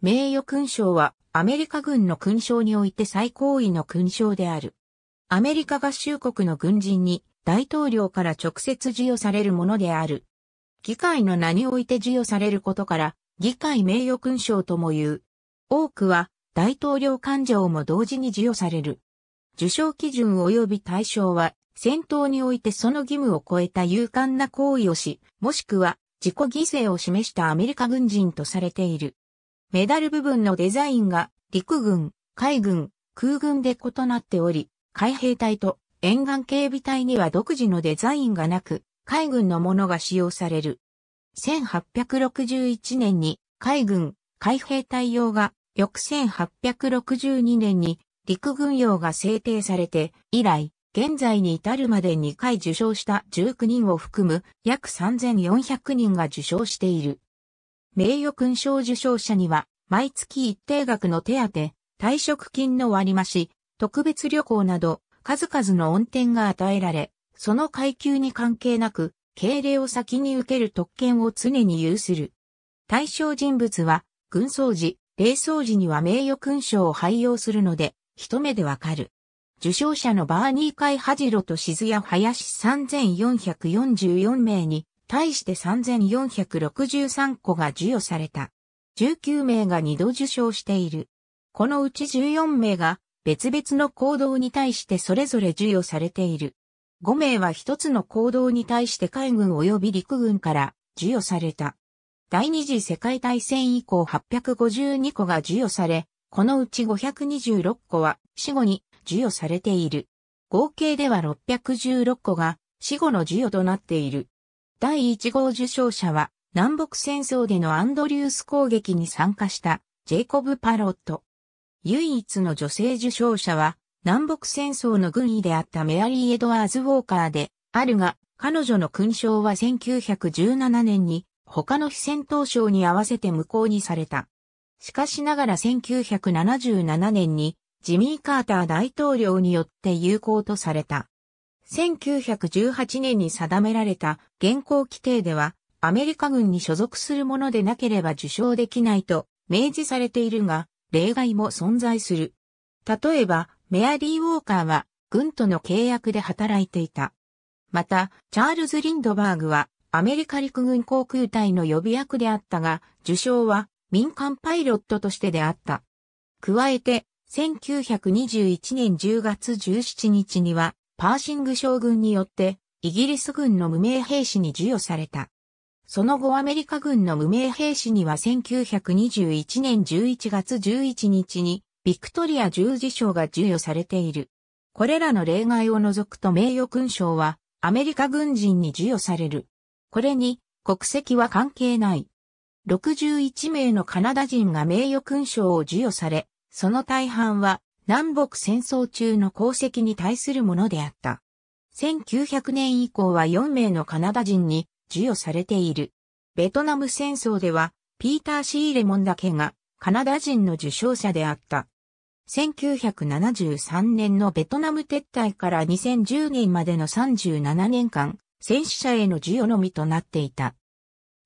名誉勲章はアメリカ軍の勲章において最高位の勲章である。アメリカ合衆国の軍人に大統領から直接授与されるものである。議会の名において授与されることから議会名誉勲章とも言う。多くは大統領官僚も同時に授与される。受賞基準及び対象は戦闘においてその義務を超えた勇敢な行為をし、もしくは自己犠牲を示したアメリカ軍人とされている。メダル部分のデザインが陸軍、海軍、空軍で異なっており、海兵隊と沿岸警備隊には独自のデザインがなく、海軍のものが使用される。1861年に海軍、海兵隊用が、翌1862年に陸軍用が制定されて、以来、現在に至るまで2回受賞した19人を含む約3400人が受賞している。名誉勲章受章者には、毎月一定額の手当、退職金の割増、特別旅行など、数々の恩典が与えられ、その階級に関係なく、敬礼を先に受ける特権を常に有する。対象人物は、軍装時、霊装時には名誉勲章を廃用するので、一目でわかる。受賞者のバーニー・カイ・ハジロと静谷林3444名に対して3463個が授与された。19名が2度受賞している。このうち14名が別々の行動に対してそれぞれ授与されている。5名は一つの行動に対して海軍及び陸軍から授与された。第二次世界大戦以降852個が授与され、このうち526個は死後に授与されている。合計では616個が死後の授与となっている。第1号受賞者は、南北戦争でのアンドリュース攻撃に参加したジェイコブ・パロット。唯一の女性受賞者は、南北戦争の軍医であったメアリー・エドワーズ・ウォーカーで、あるが、彼女の勲章は1917年に、他の非戦闘賞に合わせて無効にされた。しかしながら1977年に、ジミー・カーター大統領によって有効とされた。1918年に定められた現行規定では、アメリカ軍に所属するものでなければ受賞できないと明示されているが、例外も存在する。例えば、メアリー・ウォーカーは、軍との契約で働いていた。また、チャールズ・リンドバーグは、アメリカ陸軍航空隊の予備役であったが、受賞は民間パイロットとしてであった。加えて、1921年10月17日には、パーシング将軍によって、イギリス軍の無名兵士に授与された。その後アメリカ軍の無名兵士には1921年11月11日にビクトリア十字章が授与されている。これらの例外を除くと名誉勲章はアメリカ軍人に授与される。これに国籍は関係ない。61名のカナダ人が名誉勲章を授与され、その大半は南北戦争中の功績に対するものであった。1900年以降は4名のカナダ人に授与されている。ベトナム戦争では、ピーター・シーレモンだけがカナダ人の受賞者であった。1973年のベトナム撤退から2010年までの37年間、戦死者への授与のみとなっていた。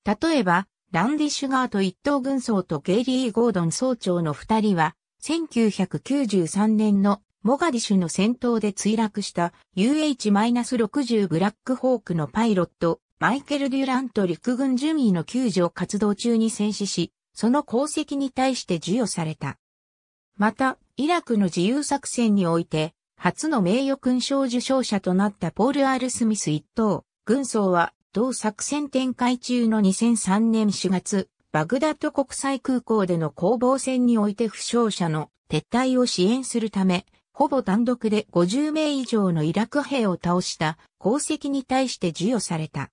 例えば、ランディ・シュガート一等軍曹とゲイリー・ゴードン総長の二人は、1993年のモガディシュの戦闘で墜落した UH-60 ブラックホークのパイロット、マイケル・デュラント陸軍順位の救助活動中に戦死し、その功績に対して授与された。また、イラクの自由作戦において、初の名誉勲章受章者となったポール・アール・スミス一等、軍曹は、同作戦展開中の2003年4月、バグダッド国際空港での攻防戦において負傷者の撤退を支援するため、ほぼ単独で50名以上のイラク兵を倒した功績に対して授与された。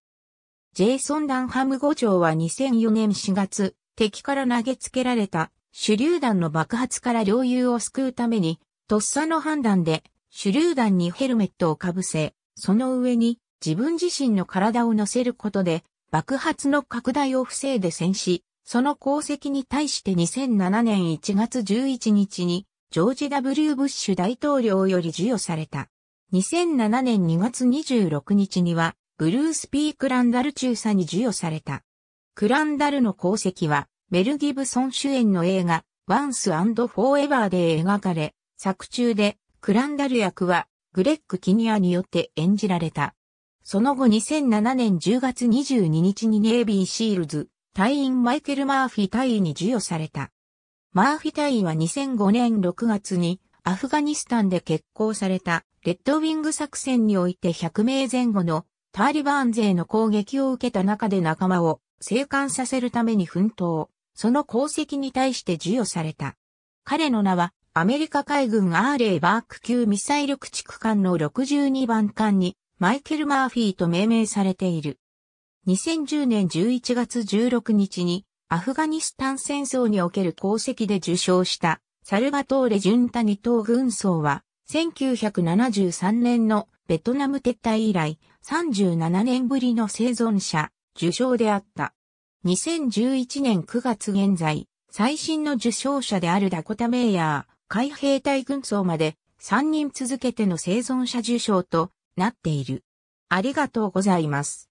ジェイソン・ダンハム5長は2004年4月、敵から投げつけられた手榴弾の爆発から領有を救うために、とっさの判断で手榴弾にヘルメットをかぶせ、その上に自分自身の体を乗せることで爆発の拡大を防いで戦死、その功績に対して2007年1月11日にジョージ・ W・ ブッシュ大統領より授与された。2007年2月26日にはブルース・ピー・クランダル中佐に授与された。クランダルの功績はメル・ギブソン主演の映画ワンスフォーエバーで描かれ、作中でクランダル役はグレッグ・キニアによって演じられた。その後2007年10月22日にネイビー・シールズ、隊員マイケル・マーフィ隊員に授与された。マーフィ隊員は2005年6月にアフガニスタンで決行されたレッドウィング作戦において100名前後のターリバーン勢の攻撃を受けた中で仲間を生還させるために奮闘。その功績に対して授与された。彼の名はアメリカ海軍アーレイバーク級ミサイル駆逐艦の62番艦にマイケル・マーフィーと命名されている。2010年11月16日にアフガニスタン戦争における功績で受賞したサルバトーレ・ジュンタニ等軍曹は1973年のベトナム撤退以来37年ぶりの生存者受賞であった。2011年9月現在、最新の受賞者であるダコタ・メイヤー、海兵隊軍曹まで3人続けての生存者受賞となっている。ありがとうございます。